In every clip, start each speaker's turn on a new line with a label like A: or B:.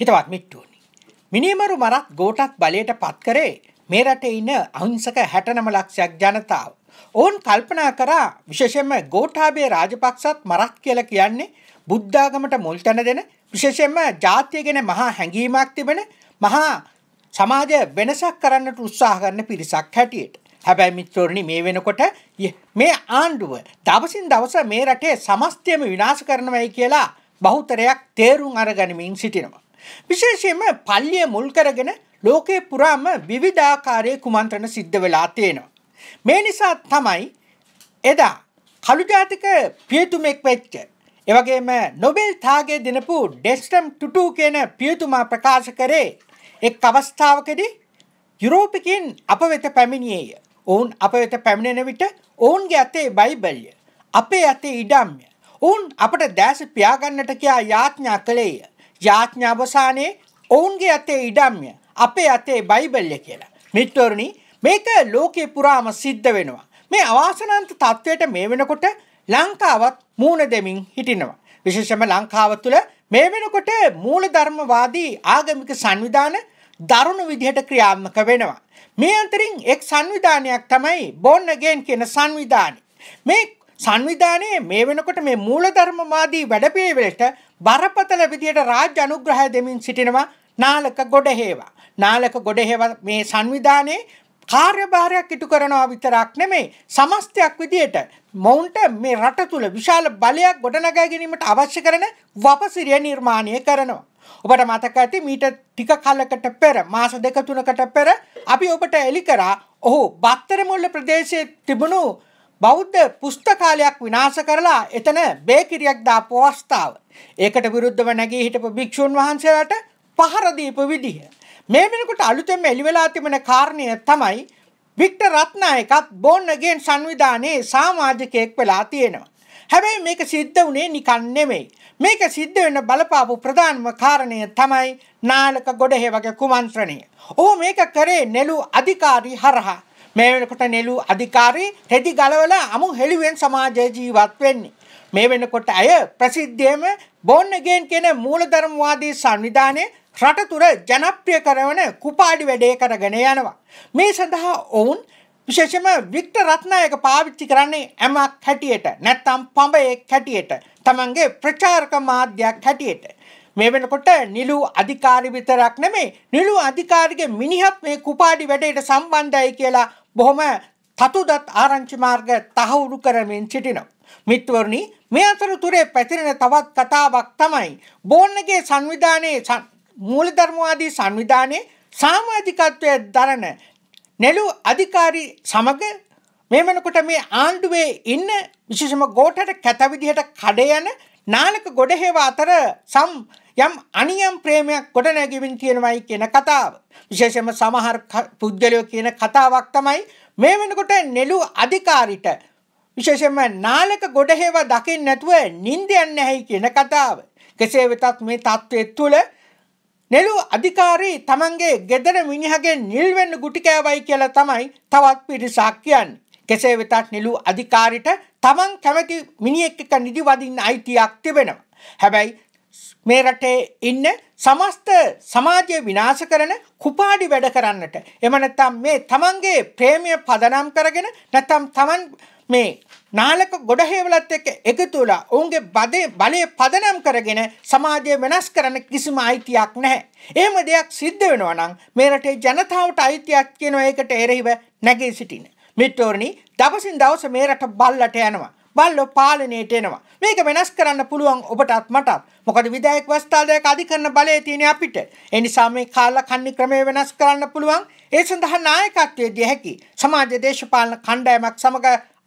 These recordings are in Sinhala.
A: හිතවත් මිට්ටුවනි. මිනිමරු මරත් ගෝටත් බලයට පත්කරේ මේ රටේ ඉන්න අහිංසක හැටනම ලක්ෂයක් ජනතාව. ඔවුන් කල්පනා කරා විශේෂයෙන්ම ගෝඨාභය රාජපක්ෂත් මරත් කියලා කියන්නේ බුද්ධාගමට මුල් තැන දෙන විශේෂයෙන්ම ජාතිය ගැන මහා හැඟීමක් තිබෙන මහා සමාජය වෙනසක් කරන්නට උත්සාහ කරන පිරිසක් හැටියට. හැබැයි මිත්‍රෝරණි මේ වෙනකොට මේ ආණ්ඩුව දවසින් දවස මේ රටේ සමස්තයම විනාශ කරනවයි කියලා බහුතරයක් තේරුම් අරගනිමින් සිටිනවා. විශේෂයෙන්ම පල්ලිය මුල් කරගෙන ලෝකේ පුරාම විවිධාකාරයේ කුමන්ත්‍රණ සිද්ධ වෙලා තියෙනවා. මේ නිසා තමයි එදා කළු ජාතික පියතුමෙක් වෙච්ච එවගේම නොබෙල් තාගේ දෙනපු ඩෙස්ටම් ටුටු කියන පියතුමා ප්‍රකාශ කරේ එක් අවස්ථාවකදී යුරෝපිකින් අප වෙත පැමිණියේය. ඔවුන් අප වෙත පැමිණෙන විට ඔවුන්ගේ අතේ බයිබලිය අපේ අතේ ඉඩම්ය. ඔවුන් අපට දැස පියාගන්නට කියා යාඥා කළේය. යාඥා අවසානයේ ඔවුන්ගේ අතේ ඉඩම්ය අපේ අතේ බයිබල්ය කියලා. මිත්වරණි මේක ලෝකේ පුරාම සිද්ධ වෙනවා. මේ අවාසනන්ත තත්ත්වයට මේ වෙනකොට ලංකාවත් මූණ දෙමින් හිටිනවා. විශේෂම ලංකාව තුළ මේ වෙනකොට මූලධර්මවාදී ආගමික සංවිධාන දරුණු විදිහට ක්‍රියාත්මක වෙනවා. මේ අතරින් එක් සංවිධානයක් තමයි බොන්න ගේන් කියන සංවිධානය. මේ සංවිධානයේ මේ වෙනකොට මේ මූලධර්මවාදී වැඩපිළිවෙලට බරපතල විදියට රාජ්‍ය අනුග්‍රහය දෙමින් සිටිනවා නාලක ගොඩහේවා. නාලක ගොඩහේවා මේ සංවිධානයේ කාර්යභාරයක් ඉටු කරනවා විතරක් නෙමෙයි සමස්තයක් විදියට මොවුන්ට මේ රට තුල විශාල බලයක් ගොඩනගා ගැනීමට අවශ්‍ය කරන වපසිරිය නිර්මාණය කරනවා. ඔබට මතක ඇති මීට ටික කලකට පෙර මාස දෙක තුනකට පෙර අපි ඔබට එලි කරා ඔහු බත්තරමුල්ල ප්‍රදේශයේ තිබුණු බෞද්ධ පුස්තකාලයක් විනාශ කරලා එතන බේකිරියක් දාපු අවස්ථාව. ඒකට විරුද්ධව නැගී හිටපු භික්ෂුන් වහන්සේලාට පහර දීපු විදිහ. මේ වෙනකොට අලුතෙන් එළිවෙලා තිබෙන කාරණය තමයි වික්ටර් රත්නායකත් බෝන් අගේන් සංවිධානයේ සමාජිකයෙක් වෙලා තියෙනවා. හැබැයි මේක සිද්ධ වුණේ නිකන් නෙමෙයි. මේක සිද්ධ වෙන බලපාපු ප්‍රධානම කාරණය තමයි නාලක ගොඩහේ වගේ කුමන්ත්‍රණය. ඔහු මේක කරේ නෙළු අධිකාරී හරහා. මේ වෙනකොට නෙළු අධිකාරී රෙදි ගලවල අමු හෙළුවෙන් සමාජය ජීවත් වෙන්නේ. මේ වෙනකොට ඇය ප්‍රසිද්ධියම බොන්න ගේන් කියන මූලධර්මවාදී සංවිධානය රට තුර ජනප්‍රිය කරවන කුපාඩි වැඩේ කරගෙන යනවා. මේ සඳහා ඔවුන් විශේෂම වික්ට රත්නායක පාවිච්චි කරන්නේ ඇමක් හැටියට නැත්තම් පඹයෙක් හැටියට තමන්ගේ ප්‍රචාරක මාධ්‍යයක් හැටියට මේ වෙනකොට නිලු අධිකාරි විතරක් නෙමේ නිලු අධිකාරිගේ මිනිහත් මේ කුපාඩි වැඩේට සම්බන්ධයි කියලා බොහොම තතුදත් ආරංචි මාර්ග තහවුරු කරමින් සිටිනවා. මිත්වරණි මේ අතරතුරේ පැතිරෙන තවත් කතාවක් තමයි බෝන්නගේ සංවිධානයේ මූලධර්මවාදී සංවිධානයේ සාමාජිකත්වය දරන නෙළු අධිකාරී සමග මේ වෙනකොට මේ ආණ්ඩුවේ ඉන්න විශේෂම ගෝඨට කැත විදිහට කඩ යන නානක ගොඩහේව අතර සම් යම් අනියම් ප්‍රේමයක් ගොඩනැගෙමින් තියෙනවයි කියන කතාව. විශේෂයෙන්ම සමහර පුද්ගලයෝ කියන කතාවක් තමයි මේ වෙනකොට නෙළු අධිකාරිට විශේෂයෙන්ම නාලක ගොඩහේව දකින්න නැතුව නිින්දයන් නැහැයි කියන කතාව. කෙසේ වෙතත් මේ தત્ත්වය තුළ නෙළු අධිකාරී තමන්ගේ ගෙදර මිනිහගේ නිල් වෙන්න ගුටි කෑවයි කියලා තමයි තවත් පිරිසක් කියන්නේ. කෙසේ වෙතත් නිලු අධිකාරිට තමන් කැමති මිනිෙක් එක නිදිවදින්න අයිතියක් තිබෙනවා. හැබැයි මේ රටේ ඉන්න සමස්ත සමාජය විනාශ කරන කුපාඩි වැඩ කරන්නට එම නැත්තම් මේ තමන්ගේ ප්‍රේමය පදනම් කරගෙන නැත්තම් තමන් මේ නාලක ගොඩහේවලත් එක්ක එකතු වෙලා ඔවුන්ගේ බදේ බලය පදනම් කරගෙන සමාජය වෙනස් කරන්න කිසිම අයිතියක් නැහැ. එහෙම දෙයක් සිද්ධ වෙනවා නම් මේ රටේ ජනතාවට අයිතියක් කියනවා ඒකට එරෙහිව නැගී සිටින. මිත්‍රෝරණි දවසින් දවස මේ රට බල්ලට යනවා. බල්ලෝ පාලනයට එනවා. මේක වෙනස් කරන්න පුළුවන් ඔබටත් මටත්. මොකද විධායක වස්ථාදායක අධිකරණ බලය තියෙන අපිට. ඒ නිසා මේ කාලා කන්නි ක්‍රමය වෙනස් කරන්න පුළුවන්. ඒ සඳහා නායකත්වයේ දිය හැකි සමාජ දේශපාලන කණ්ඩායමක් සමග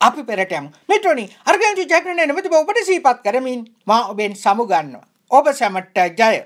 A: අපි පෙරට යමු. මිත්‍රෝනි, අර්ගන්ජු ජයග්‍රහණය නිමිතිව ඔබට සිහිපත් කරමින් මා ඔබෙන් සමුගන්නවා. ඔබ සැමට ජය